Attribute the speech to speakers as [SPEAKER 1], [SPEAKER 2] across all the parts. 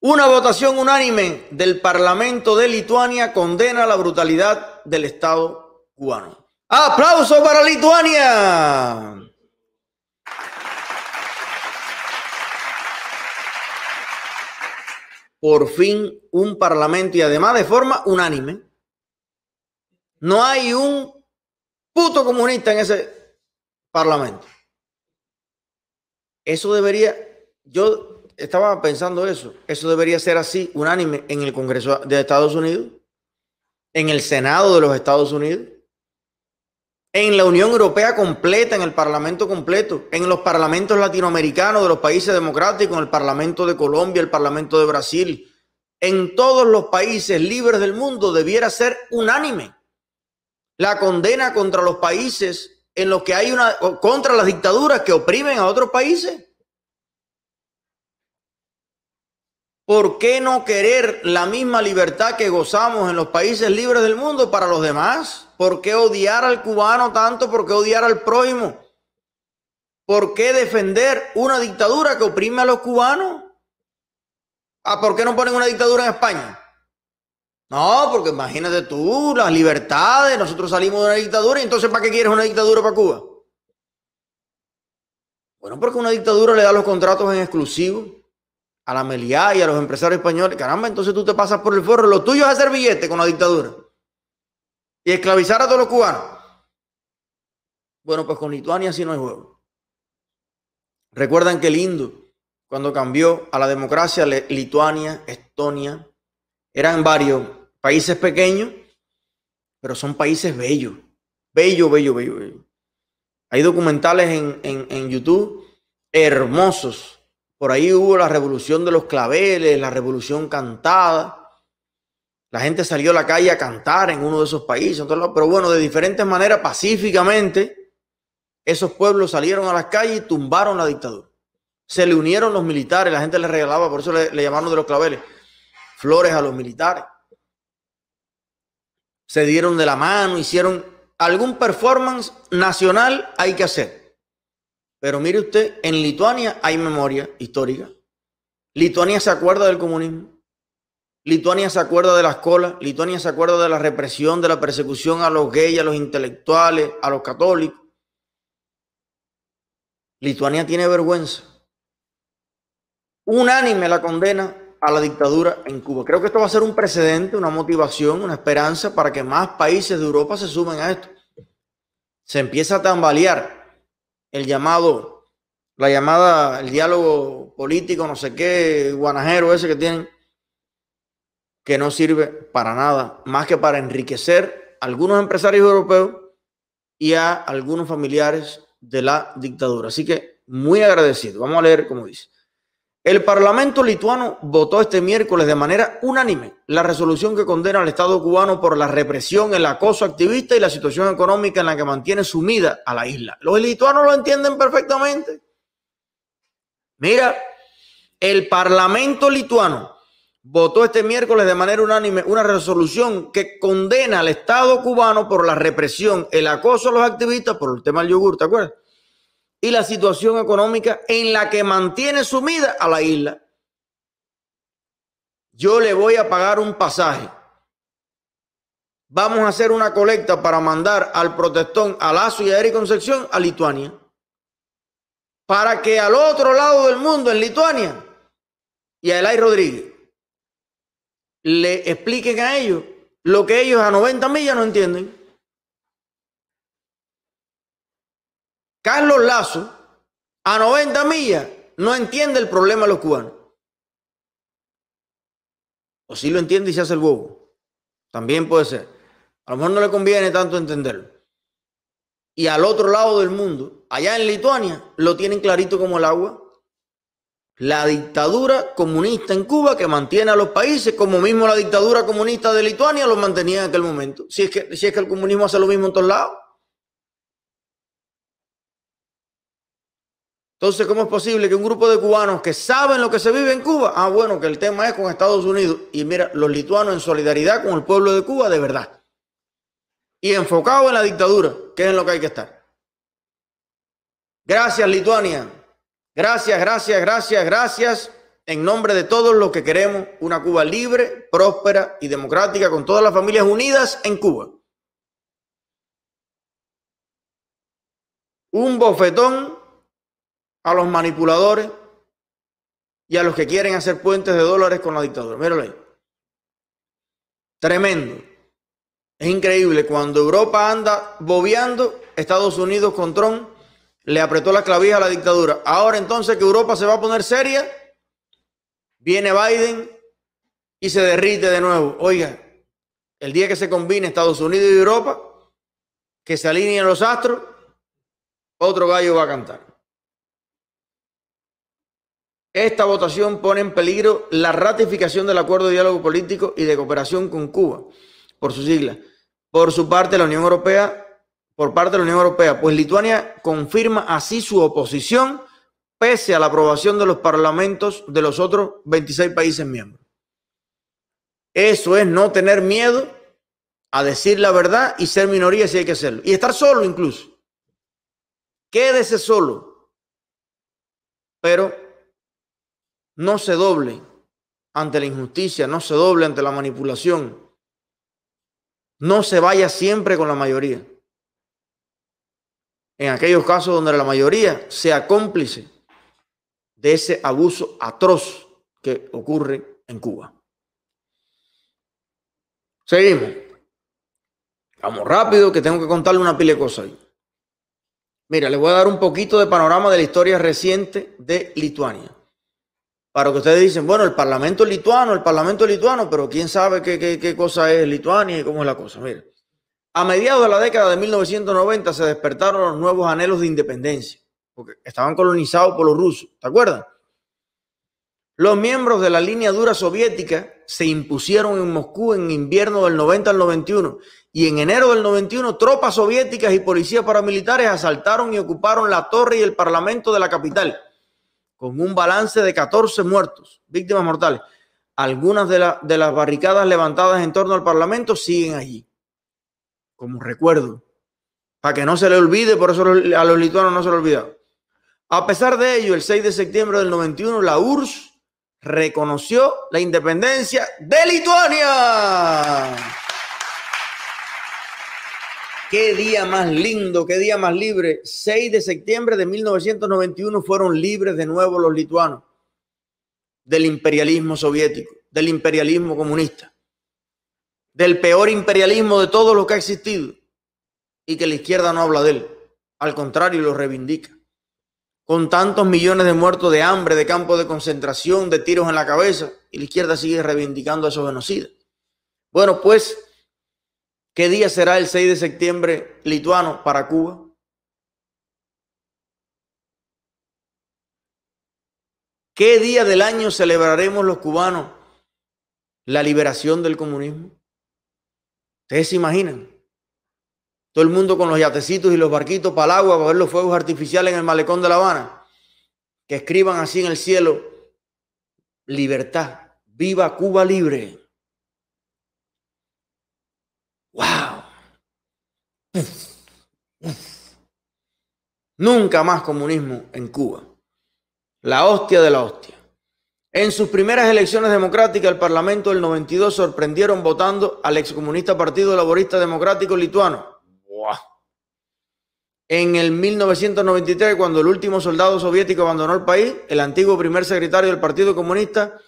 [SPEAKER 1] Una votación unánime del Parlamento de Lituania condena la brutalidad del Estado cubano. ¡Aplauso para Lituania! Por fin un parlamento y además de forma unánime. No hay un puto comunista en ese parlamento. Eso debería, yo estaba pensando eso. Eso debería ser así, unánime, en el Congreso de Estados Unidos, en el Senado de los Estados Unidos, en la Unión Europea completa, en el Parlamento completo, en los parlamentos latinoamericanos de los países democráticos, en el Parlamento de Colombia, el Parlamento de Brasil, en todos los países libres del mundo debiera ser unánime. La condena contra los países en los que hay una, contra las dictaduras que oprimen a otros países. ¿Por qué no querer la misma libertad que gozamos en los países libres del mundo para los demás? ¿Por qué odiar al cubano tanto? ¿Por qué odiar al prójimo? ¿Por qué defender una dictadura que oprime a los cubanos? ¿Ah, ¿Por qué no ponen una dictadura en España? No, porque imagínate tú, las libertades, nosotros salimos de una dictadura y entonces ¿para qué quieres una dictadura para Cuba? Bueno, porque una dictadura le da los contratos en exclusivo a la Meliá y a los empresarios españoles. Caramba, entonces tú te pasas por el forro. Lo tuyo es hacer billetes con la dictadura y esclavizar a todos los cubanos. Bueno, pues con Lituania sí no hay juego. Recuerdan que lindo cuando cambió a la democracia, Lituania, Estonia, eran varios países pequeños, pero son países bellos. Bello, bello, bello, Hay documentales en YouTube hermosos por ahí hubo la revolución de los claveles, la revolución cantada. La gente salió a la calle a cantar en uno de esos países. pero bueno, de diferentes maneras, pacíficamente, esos pueblos salieron a las calles y tumbaron la dictadura. Se le unieron los militares, la gente les regalaba, por eso le llamaron de los claveles, flores a los militares. Se dieron de la mano, hicieron algún performance nacional, hay que hacer pero mire usted, en Lituania hay memoria histórica. Lituania se acuerda del comunismo. Lituania se acuerda de las colas. Lituania se acuerda de la represión, de la persecución a los gays, a los intelectuales, a los católicos. Lituania tiene vergüenza. Unánime la condena a la dictadura en Cuba. Creo que esto va a ser un precedente, una motivación, una esperanza para que más países de Europa se sumen a esto. Se empieza a tambalear el llamado, la llamada, el diálogo político, no sé qué, guanajero ese que tienen, que no sirve para nada, más que para enriquecer a algunos empresarios europeos y a algunos familiares de la dictadura. Así que muy agradecido. Vamos a leer como dice. El Parlamento lituano votó este miércoles de manera unánime la resolución que condena al Estado cubano por la represión, el acoso activista y la situación económica en la que mantiene sumida a la isla. Los lituanos lo entienden perfectamente. Mira, el Parlamento lituano votó este miércoles de manera unánime una resolución que condena al Estado cubano por la represión, el acoso a los activistas por el tema del yogur, ¿te acuerdas? y la situación económica en la que mantiene sumida a la isla. Yo le voy a pagar un pasaje. Vamos a hacer una colecta para mandar al protestón a Lazo y a Eric Concepción a Lituania. Para que al otro lado del mundo, en Lituania, y a Elai Rodríguez, le expliquen a ellos lo que ellos a 90 millas no entienden. Carlos Lazo, a 90 millas, no entiende el problema de los cubanos. O si lo entiende y se hace el bobo. También puede ser. A lo mejor no le conviene tanto entenderlo. Y al otro lado del mundo, allá en Lituania, lo tienen clarito como el agua. La dictadura comunista en Cuba que mantiene a los países como mismo la dictadura comunista de Lituania lo mantenía en aquel momento. Si es que, si es que el comunismo hace lo mismo en todos lados. Entonces, ¿cómo es posible que un grupo de cubanos que saben lo que se vive en Cuba, ah, bueno, que el tema es con Estados Unidos, y mira, los lituanos en solidaridad con el pueblo de Cuba de verdad, y enfocado en la dictadura, que es en lo que hay que estar. Gracias, Lituania. Gracias, gracias, gracias, gracias. En nombre de todos los que queremos una Cuba libre, próspera y democrática, con todas las familias unidas en Cuba. Un bofetón a los manipuladores y a los que quieren hacer puentes de dólares con la dictadura. Míralo ahí. Tremendo. Es increíble. Cuando Europa anda bobeando, Estados Unidos con Trump le apretó la clavija a la dictadura. Ahora entonces que Europa se va a poner seria, viene Biden y se derrite de nuevo. Oiga, el día que se combine Estados Unidos y Europa, que se alineen los astros, otro gallo va a cantar. Esta votación pone en peligro la ratificación del Acuerdo de Diálogo Político y de Cooperación con Cuba, por su sigla. Por su parte, la Unión Europea, por parte de la Unión Europea, pues Lituania confirma así su oposición pese a la aprobación de los parlamentos de los otros 26 países miembros. Eso es no tener miedo a decir la verdad y ser minoría si hay que hacerlo. Y estar solo incluso. Quédese solo. Pero no se doble ante la injusticia, no se doble ante la manipulación, no se vaya siempre con la mayoría. En aquellos casos donde la mayoría sea cómplice de ese abuso atroz que ocurre en Cuba. Seguimos. Vamos rápido, que tengo que contarle una pile de cosas Mira, le voy a dar un poquito de panorama de la historia reciente de Lituania para que ustedes dicen, bueno, el Parlamento lituano, el Parlamento lituano, pero quién sabe qué, cosa es Lituania y cómo es la cosa. Mira, a mediados de la década de 1990 se despertaron los nuevos anhelos de independencia, porque estaban colonizados por los rusos, ¿te acuerdas? Los miembros de la línea dura soviética se impusieron en Moscú en invierno del 90 al 91 y en enero del 91 tropas soviéticas y policías paramilitares asaltaron y ocuparon la torre y el parlamento de la capital con un balance de 14 muertos, víctimas mortales. Algunas de, las barricadas levantadas en torno al Parlamento siguen allí, como recuerdo, para que no se le olvide, por eso a los lituanos no se le olvida. A pesar de ello, el 6 de septiembre del 91, la URSS reconoció la independencia de Lituania. Qué día más lindo, qué día más libre. 6 de septiembre de 1991 fueron libres de nuevo los lituanos del imperialismo soviético, del imperialismo comunista, del peor imperialismo de todos los que ha existido y que la izquierda no habla de él. Al contrario, lo reivindica. Con tantos millones de muertos de hambre, de campos de concentración, de tiros en la cabeza, y la izquierda sigue reivindicando a esos genocidas. Bueno, pues ¿Qué día será el 6 de septiembre lituano para Cuba? ¿Qué día del año celebraremos los cubanos la liberación del comunismo? Ustedes se imaginan. Todo el mundo con los yatecitos y los barquitos para el agua, para ver los fuegos artificiales en el malecón de La Habana. Que escriban así en el cielo, libertad, viva Cuba libre. ¡Wow! Nunca más comunismo en Cuba. La hostia de la hostia. En sus primeras elecciones democráticas el Parlamento del 92 sorprendieron votando al excomunista Partido Laborista Democrático Lituano. En el 1993, cuando el último soldado soviético abandonó el país, el antiguo primer secretario del Partido Comunista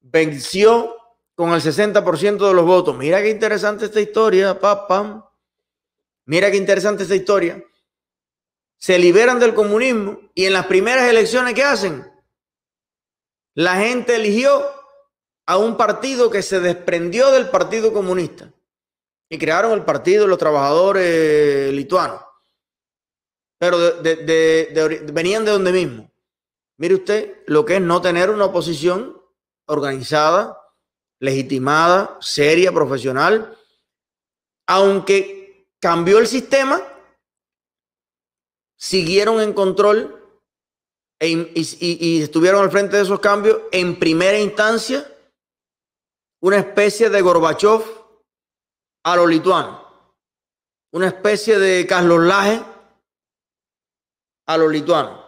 [SPEAKER 1] venció con el 60% de los votos. Mira qué interesante esta historia, papá. Mira qué interesante esta historia. Se liberan del comunismo y en las primeras elecciones que hacen, la gente eligió a un partido que se desprendió del Partido Comunista y crearon el Partido de los Trabajadores eh, Lituanos. Pero venían de donde mismo. Mire usted lo que es no tener una oposición organizada, legitimada, seria, profesional, aunque cambió el sistema, siguieron en control e y, estuvieron al frente de esos cambios en primera instancia una especie de Gorbachev a los lituano, una especie de Carlos Laje a los lituano.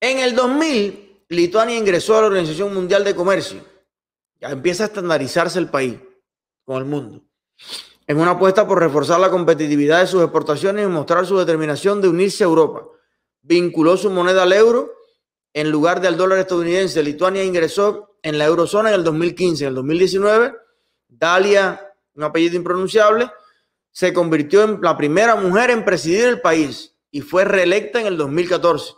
[SPEAKER 1] En el 2000, Lituania ingresó a la Organización Mundial de Comercio empieza a estandarizarse el país con el mundo. En una apuesta por reforzar la competitividad de sus exportaciones y mostrar su determinación de unirse a Europa. Vinculó su moneda al euro en lugar del dólar estadounidense. Lituania ingresó en la eurozona en el 2015. En el 2019, Dalia, un apellido impronunciable, se convirtió en la primera mujer en presidir el país y fue reelecta en el 2014.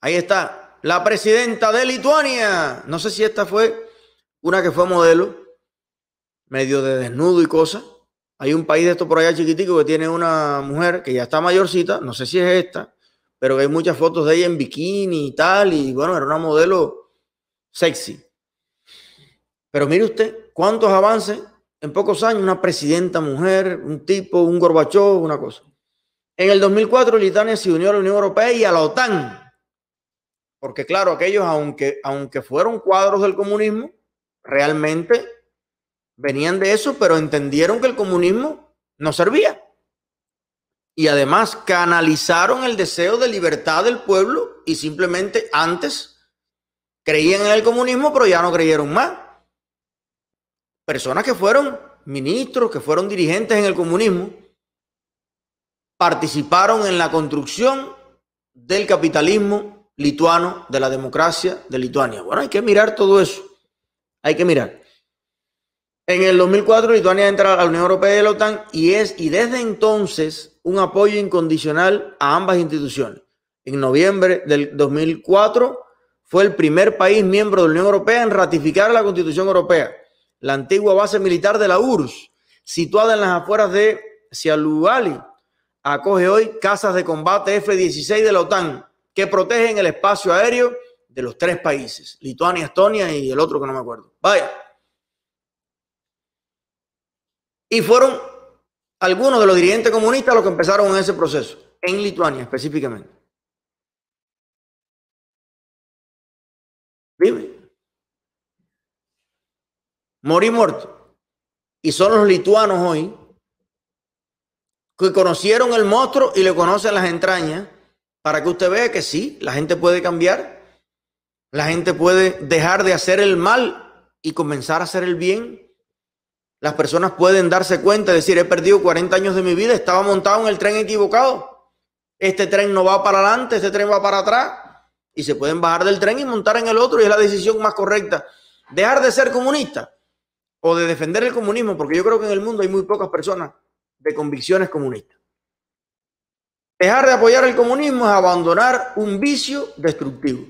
[SPEAKER 1] Ahí está, la presidenta de Lituania. No sé si esta fue una que fue modelo, medio de desnudo y cosas. Hay un país de esto por allá chiquitico que tiene una mujer que ya está mayorcita, no sé si es esta, pero hay muchas fotos de ella en bikini y tal, y bueno, era una modelo sexy. Pero mire usted, cuántos avances en pocos años, una presidenta mujer, un tipo, un gorbachó, una cosa. En el 2004 Lituania se unió a la Unión Europea y a la OTAN. Porque claro, aquellos, aunque, aunque fueron cuadros del comunismo, realmente venían de eso, pero entendieron que el comunismo no servía. Y además canalizaron el deseo de libertad del pueblo y simplemente antes creían en el comunismo, pero ya no creyeron más. Personas que fueron ministros, que fueron dirigentes en el comunismo, participaron en la construcción del capitalismo lituano de la democracia de Lituania. Bueno, hay que mirar todo eso. Hay que mirar. En el 2004 Lituania entra a la Unión Europea y la OTAN y es y desde entonces un apoyo incondicional a ambas instituciones. En noviembre del 2004 fue el primer país miembro de la Unión Europea en ratificar la Constitución Europea, la antigua base militar de la URSS, situada en las afueras de Sialuali, acoge hoy casas de combate F-16 de la OTAN, que protegen el espacio aéreo de los tres países, Lituania, Estonia y el otro que no me acuerdo. Vaya. Y fueron algunos de los dirigentes comunistas los que empezaron ese proceso, en Lituania específicamente. Vive. Morí muerto. Y son los lituanos hoy que conocieron el monstruo y le conocen las entrañas para que usted vea que sí, la gente puede cambiar, la gente puede dejar de hacer el mal y comenzar a hacer el bien. Las personas pueden darse cuenta, decir, he perdido 40 años de mi vida, estaba montado en el tren equivocado. Este tren no va para adelante, este tren va para atrás. Y se pueden bajar del tren y montar en el otro y es la decisión más correcta. Dejar de ser comunista o de defender el comunismo, porque yo creo que en el mundo hay muy pocas personas de convicciones comunistas. Dejar de apoyar el comunismo es abandonar un vicio destructivo.